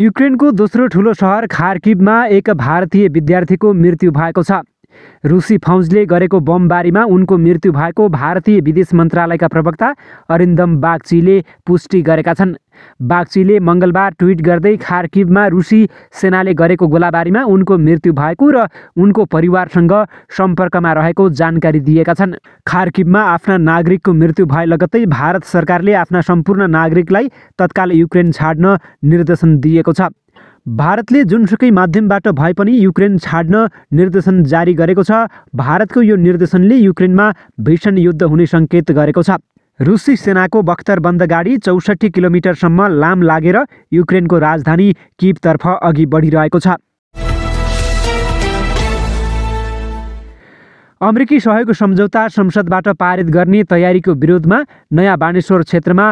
युक्रेनको दोस्रो ठुलो सहर खार्किभमा एक भारतीय विद्यार्थीको मृत्यु भएको छ रुसी फौजले गरेको बमबारीमा उनको मृत्यु भएको भारतीय विदेश मन्त्रालयका प्रवक्ता अरिन्दम बागचीले पुष्टि गरेका छन् बागचीले मङ्गलबार ट्विट गर्दै खार्किबमा रुसी सेनाले गरेको गोलाबारीमा उनको मृत्यु भएको र उनको परिवारसँग सम्पर्कमा रहेको जानकारी दिएका छन् खार्किबमा आफ्ना नागरिकको मृत्यु भए लगत्तै भारत सरकारले आफ्ना सम्पूर्ण नागरिकलाई तत्काल युक्रेन छाड्न निर्देशन दिएको छ भारतले जुनसुकै माध्यमबाट भए पनि युक्रेन छाड्न निर्देशन जारी गरेको छ भारतको यो निर्देशनले युक्रेनमा भीषण युद्ध हुने सङ्केत गरेको छ रुसी सेनाको बख्तरबन्द गाडी चौसठी किलोमिटरसम्म लाम लागेर युक्रेनको राजधानी किबतर्फ अघि बढिरहेको छ अमेरिकी सहयोग सम्झौता संसदबाट पारित गर्ने तयारीको विरोधमा नयाँ बानेश्वर क्षेत्रमा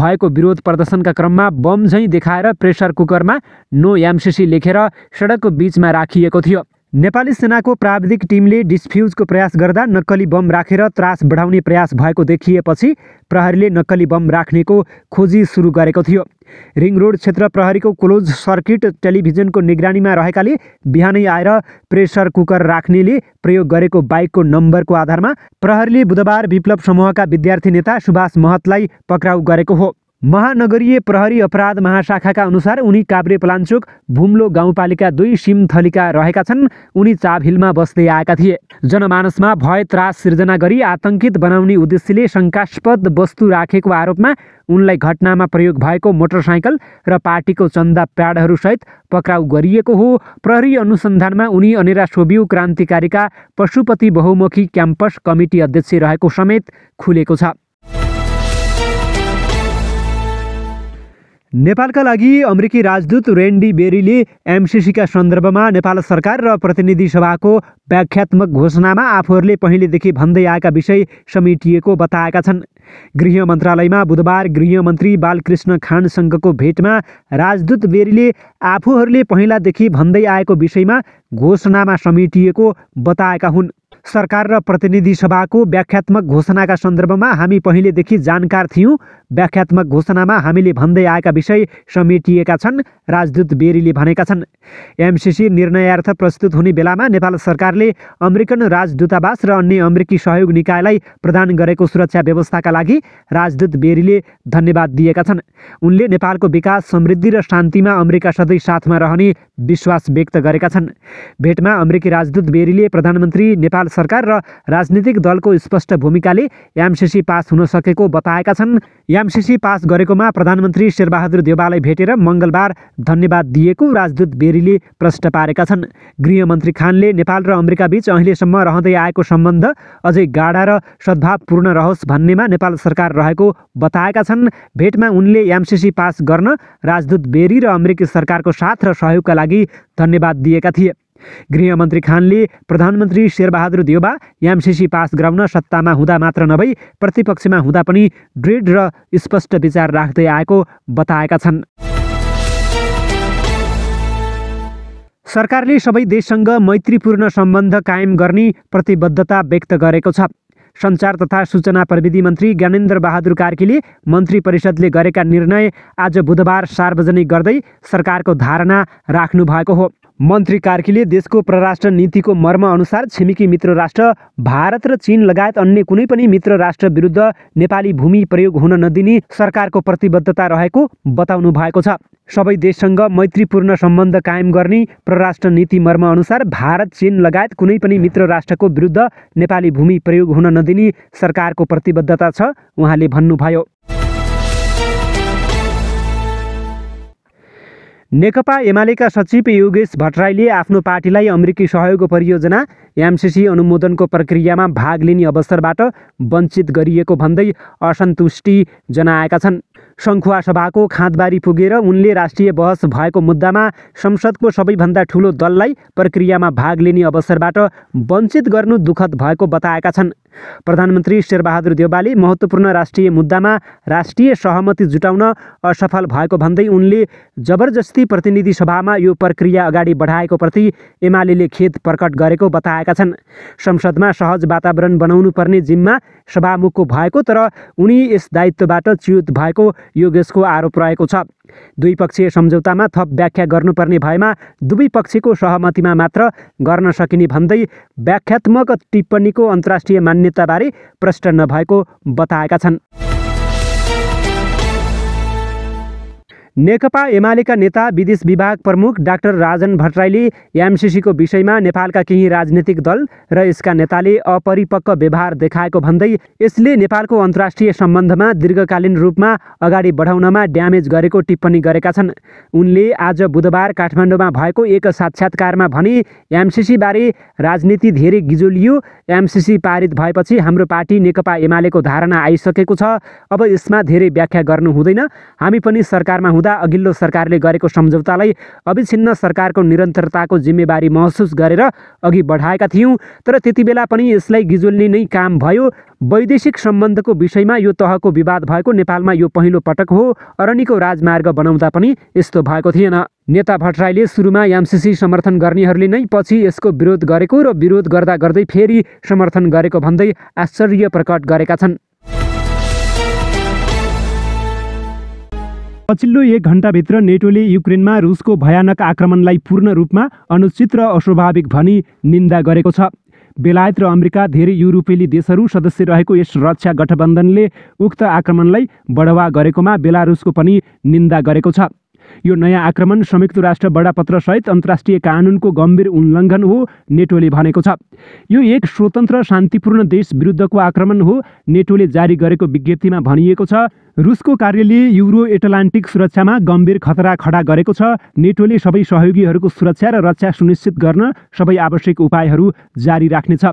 भएको विरोध प्रदर्शनका क्रममा बम झैँ देखाएर प्रेसर कुकरमा नो एमसिसी लेखेर सडकको बिचमा राखिएको थियो नेपाली सेनाको प्राविधिक टिमले डिस्फ्युजको प्रयास गर्दा नक्कली बम राखेर त्रास बढाउने प्रयास भएको देखिएपछि प्रहरीले नक्कली बम राख्नेको खोजी सुरु गरेको थियो रिङ रोड क्षेत्र प्रहरीको क्लोज सर्किट टेलिभिजनको निगरानीमा रहेकाले बिहानै आएर प्रेसर कुकर राख्नेले प्रयोग गरेको बाइकको नम्बरको आधारमा प्रहरीले बुधबार विप्लव समूहका विद्यार्थी नेता सुभाष महतलाई पक्राउ गरेको हो महानगरीय प्रहरी अपराध महाशाखाका अनुसार उनी काभ्रे पलाञ्चोक भुम्लो गाउँपालिका दुई सिमथलीका रहेका छन् उनी चाभिलमा बस्दै आएका थिए जनमानसमा भय त्रास सिर्जना गरी आतंकित बनाउने उद्देश्यले शङ्कास्पद वस्तु राखेको आरोपमा उनलाई घटनामा प्रयोग भएको मोटरसाइकल र पार्टीको चन्दा प्याडहरूसहित पक्राउ गरिएको हो प्रहरी अनुसन्धानमा उनी अनेरा सोभियु क्रान्तिकारीका पशुपति बहुमुखी क्याम्पस कमिटी अध्यक्ष रहेको समेत खुलेको छ नेपालका लागि अमेरिकी राजदूत रेन्डी बेरीले एमसिसीका सन्दर्भमा नेपाल सरकार र प्रतिनिधि सभाको व्याख्यात्मक घोषणामा आफूहरूले पहिलेदेखि भन्दै आएका विषय समेटिएको बताएका छन् गृह मन्त्रालयमा बुधबार गृह मन्त्री बालकृष्ण खानसँगको भेटमा राजदूत बेरीले आफूहरूले पहिलादेखि भन्दै आएको विषयमा घोषणामा समेटिएको बताएका हुन् सरकार र प्रतिनिधि सभाको व्याख्यात्मक घोषणाका सन्दर्भमा हामी पहिलेदेखि जानकार थियौँ व्याख्यात्मक घोषणामा हामीले भन्दै आएका विषय समेटिएका छन् राजदूत बेरीले भनेका छन् एमसिसी निर्णयार्थ प्रस्तुत हुने बेलामा नेपाल सरकारले अमेरिकन राजदूतावास र अन्य अमेरिकी सहयोग निकायलाई प्रदान गरेको सुरक्षा व्यवस्थाका लागि राजदूत बेरीले धन्यवाद दिएका छन् उनले नेपालको विकास समृद्धि र शान्तिमा अमेरिका सधैँ साथमा रहने विश्वास व्यक्त गरेका छन् भेटमा अमेरिकी राजदूत बेरीले प्रधानमन्त्री नेपाल सरकार र राजनीतिक दलको स्पष्ट भूमिकाले एमसिसी पास हुन सकेको बताएका छन् एमसिसी पास गरेकोमा प्रधानमन्त्री शेरबहादुर देवालाई भेटेर मङ्गलबार धन्यवाद दिएको राजदूत बेरीले प्रष्ट पारेका छन् गृहमन्त्री खानले नेपाल र अमेरिका बीच अहिलेसम्म रहँदै आएको सम्बन्ध अझै गाढा र सद्भावपूर्ण रहोस् भन्नेमा नेपाल सरकार रहेको बताएका छन् भेटमा उनले एमसिसी पास गर्न राजदूत बेरी र अमेरिकी सरकारको साथ र सहयोगका लागि धन्यवाद दिएका थिए गृहमन्त्री खानले प्रधानमन्त्री शेरबहादुर देवबा एमसिसी पास गराउन सत्तामा हुँदा मात्र नभई प्रतिपक्षमा हुँदा पनि दृढ र स्पष्ट विचार राख्दै आएको बताएका छन् सरकारले सबै देशसँग मैत्रीपूर्ण सम्बन्ध कायम गर्ने प्रतिबद्धता व्यक्त गरेको छ सञ्चार तथा सूचना प्रविधि मन्त्री ज्ञानेन्द्र बहादुर कार्कीले मन्त्री परिषदले गरेका निर्णय आज बुधबार सार्वजनिक गर्दै सरकारको धारणा राख्नु भएको हो मन्त्री कार्कीले देशको परराष्ट्र नीतिको मर्म अनुसार छिमेकी मित्र राष्ट्र भारत र चीन लगायत अन्य कुनै पनि मित्र राष्ट्र विरुद्ध नेपाली भूमि प्रयोग हुन नदिने सरकारको प्रतिबद्धता रहेको बताउनु भएको छ सबै देशसँग मैत्रीपूर्ण सम्बन्ध कायम गर्ने परराष्ट्र नीति मर्म अनुसार भारत चीन लगायत कुनै पनि मित्र राष्ट्रको विरुद्ध नेपाली भूमि प्रयोग हुन नदिने सरकारको प्रतिबद्धता छ उहाँले भन्नुभयो नेकपा एमालेका सचिव योगेश भट्टराईले आफ्नो पार्टीलाई अमेरिकी सहयोग परियोजना एमसिसी अनुमोदनको प्रक्रियामा भाग लिने अवसरबाट वञ्चित गरिएको भन्दै असन्तुष्टि जनाएका छन् सङ्खुवा सभाको खाँदबारी पुगेर उनले राष्ट्रिय बहस भएको मुद्दामा संसदको सबैभन्दा ठुलो दललाई प्रक्रियामा भाग लिने अवसरबाट वञ्चित गर्नु दुखद भएको बताएका छन् प्रधानमन्त्री शेरबहादुर देवाली महत्त्वपूर्ण राष्ट्रिय मुद्दामा राष्ट्रिय सहमति जुटाउन असफल भएको भन्दै उनले जबरजस्ती प्रतिनिधि सभामा यो प्रक्रिया अगाडि बढाएको प्रति एमाले खेद प्रकट गरेको बताएका छन् संसदमा सहज वातावरण बनाउनु पर्ने जिम्मा सभामुखको भएको तर उनी यस दायित्वबाट च्युत भएको योगेशको आरोप रहेको छ द्विपक्षीय सम्झौतामा थप व्याख्या गर्नुपर्ने भएमा दुवै पक्षको सहमतिमा मात्र गर्न सकिने भन्दै व्याख्यात्मक टिप्पणीको अन्तर्राष्ट्रिय मान्य मान्यताबारे प्रश्न नभएको बताएका छन् नेकपा एमालेका नेता विदेश विभाग प्रमुख डाक्टर राजन भट्टराईले एमसिसीको विषयमा नेपालका केही राजनीतिक दल र यसका नेताले अपरिपक्व व्यवहार देखाएको भन्दै यसले नेपालको अन्तर्राष्ट्रिय सम्बन्धमा दीर्घकालीन रूपमा अगाडि बढाउनमा ड्यामेज गरेको टिप्पणी गरेका छन् उनले आज बुधबार काठमाडौँमा भएको एक साक्षात्कारमा भने एमसिसीबारे राजनीति धेरै गिजुलियो एमसिसी पारित भएपछि हाम्रो पार्टी नेकपा एमालेको धारणा आइसकेको छ अब यसमा धेरै व्याख्या गर्नु हुँदैन हामी पनि सरकारमा हुँदा अघिल्लो सरकारले गरेको सम्झौतालाई अविछिन्न सरकारको निरन्तरताको जिम्मेवारी महसुस गरेर अघि बढाएका थियौँ तर त्यति बेला पनि यसलाई गिजुल्ने नै काम भयो वैदेशिक सम्बन्धको विषयमा यो तहको विवाद भएको नेपालमा यो पहिलो पटक हो अरणीको राजमार्ग बनाउँदा पनि यस्तो भएको थिएन नेता भट्टराईले सुरुमा एमसिसी समर्थन गर्नेहरूले नै पछि यसको विरोध गरेको र विरोध गर्दा गर्दै फेरि समर्थन गरेको भन्दै आश्चर्य प्रकट गरेका छन् पछिल्लो एक घन्टाभित्र नेटोले युक्रेनमा रुसको भयानक आक्रमणलाई पूर्ण रूपमा अनुचित र अस्वाभाविक भनी निन्दा गरेको छ बेलायत र अमेरिका धेरै युरोपेली देशहरू सदस्य रहेको यस रक्षा गठबन्धनले उक्त आक्रमणलाई बढावा गरेकोमा बेलारुसको पनि निन्दा गरेको छ यो नयाँ आक्रमण संयुक्त राष्ट्र सहित अन्तर्राष्ट्रिय कानुनको गम्भीर उल्लङ्घन हो नेटोले भनेको छ यो एक स्वतन्त्र शान्तिपूर्ण देश विरुद्धको आक्रमण हो नेटोले जारी गरेको विज्ञप्तिमा भनिएको छ रुसको कार्यले युरो एटलान्टिक सुरक्षामा गम्भीर खतरा खडा गरेको छ नेटोले सबै सहयोगीहरूको सुरक्षा र रक्षा सुनिश्चित गर्न सबै आवश्यक उपायहरू जारी राख्नेछ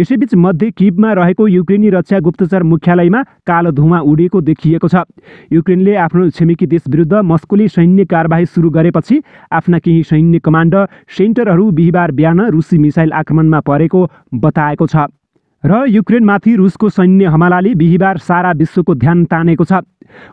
यसैबीच मध्य किबमा रहेको युक्रेनी रक्षा गुप्तचर मुख्यालयमा कालो धुवा उडिएको देखिएको छ युक्रेनले आफ्नो छिमेकी देश विरुद्ध मस्कोले सैन्य कारवाही सुरु गरेपछि आफ्ना केही सैन्य कमान्ड सेन्टरहरू बिहिबार बिहान रुसी मिसाइल आक्रमणमा परेको बताएको छ र युक्रेनमाथि रुसको सैन्य हमलाले बिहिबार सारा विश्वको ध्यान तानेको छ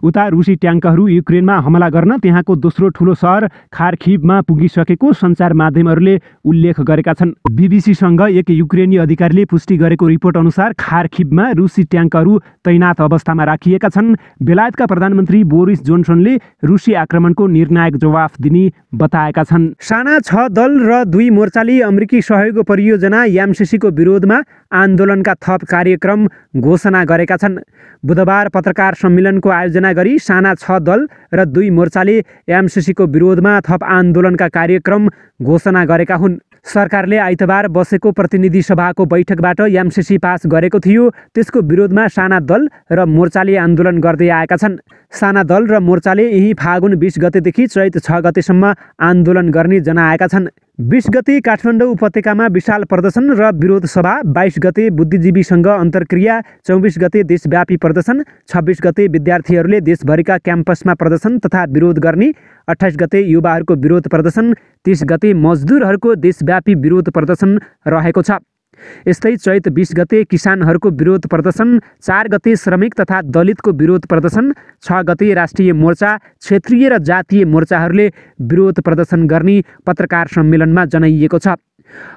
उता रुसी ट्याङ्कहरू युक्रेनमा हमला गर्न त्यहाँको दोस्रो ठुलो सहर खारखिबमा पुगिसकेको सञ्चार माध्यमहरूले उल्लेख गरेका छन् बिबिसीसँग एक युक्रेनी अधिकारीले पुष्टि गरेको रिपोर्ट अनुसार खारखिबमा रुसी ट्याङ्कहरू तैनात अवस्थामा राखिएका छन् बेलायतका प्रधानमन्त्री बोरिस जोन्सनले रुसी आक्रमणको निर्णायक जवाफ दिने बताएका छन् साना छ दल र दुई मोर्चाले अमेरिकी सहयोग परियोजना यामसिसीको विरोधमा आन्दोलनका थप कार्यक्रम घोषणा गरेका छन् बुधबार पत्रकार सम्मेलनको आयोजना आयोजना गरी साना छ दल र दुई मोर्चाले एमसिसीको विरोधमा थप आन्दोलनका कार्यक्रम घोषणा गरेका हुन् सरकारले आइतबार बसेको प्रतिनिधि सभाको बैठकबाट एमसिसी पास गरेको थियो त्यसको विरोधमा साना दल र मोर्चाले आन्दोलन गर्दै आएका छन् साना दल र मोर्चाले यही फागुन बिस गतेदेखि चैत छ गतेसम्म आन्दोलन गर्ने जनाएका छन् बिस गते काठमाडौँ उपत्यकामा विशाल प्रदर्शन र विरोध सभा बाइस गते बुद्धिजीवीसँग अन्तर्क्रिया चौबिस गते देशव्यापी प्रदर्शन छब्बिस गते विद्यार्थीहरूले देशभरिका क्याम्पसमा प्रदर्शन तथा विरोध गर्ने अठाइस गते युवाहरूको विरोध प्रदर्शन तिस गते मजदुरहरूको देशव्यापी विरोध प्रदर्शन रहेको छ यस्तै चैत बिस गते किसानहरूको विरोध प्रदर्शन चार गते श्रमिक तथा दलितको विरोध प्रदर्शन छ गते राष्ट्रिय मोर्चा क्षेत्रीय र जातीय मोर्चाहरूले विरोध प्रदर्शन गर्ने पत्रकार सम्मेलनमा जनाइएको छ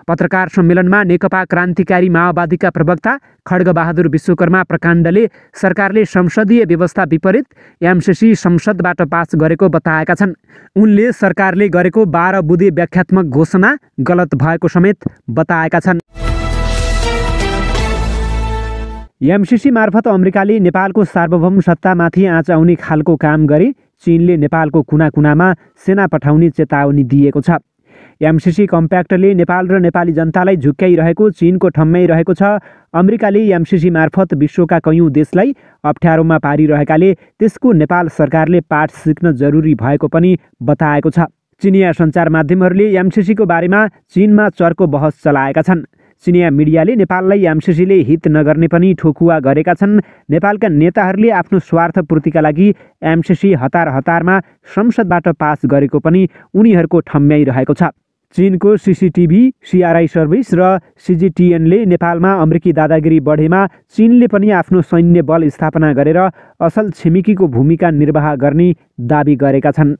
पत्रकार सम्मेलनमा नेकपा क्रान्तिकारी माओवादीका प्रवक्ता खड्गबहादुर विश्वकर्मा प्रकाण्डले सरकारले संसदीय व्यवस्था विपरीत एमसिसी संसदबाट पास गरेको बताएका छन् उनले सरकारले गरेको बाह्र बुधे व्याख्यात्मक घोषणा गलत भएको समेत बताएका छन् एमसिसी मार्फत अमेरिकाले नेपालको सार्वभौम सत्तामाथि आँच आउने खालको काम गरी चिनले नेपालको कुना कुनामा सेना पठाउने चेतावनी दिएको छ एमसिसी कम्प्याक्टले नेपाल र नेपाली जनतालाई झुक्क्याइरहेको चिनको ठम्मै रहेको छ अमेरिकाले एमसिसी मार्फत विश्वका कैयौँ देशलाई अप्ठ्यारोमा पारिरहेकाले त्यसको नेपाल सरकारले पाठ सिक्न जरुरी भएको पनि बताएको छ चिनिया सञ्चार माध्यमहरूले एमसिसीको बारेमा चिनमा चर्को बहस चलाएका छन् चिनिया मिडियाले नेपाललाई एमसिसीले हित नगर्ने पनि ठोकुवा गरेका छन् नेपालका नेताहरूले आफ्नो स्वार्थपूर्तिका लागि एमसिसी हतार हतारमा संसदबाट पास गरेको पनि उनीहरूको ठम्म्याइरहेको छ चिनको सिसिटिभी सिआरआई सर्भिस र सिजिटिएनले नेपालमा अमेरिकी दादागिरी बढेमा चिनले पनि आफ्नो सैन्य बल स्थापना गरेर असल छिमेकीको भूमिका निर्वाह गर्ने दावी गरेका छन्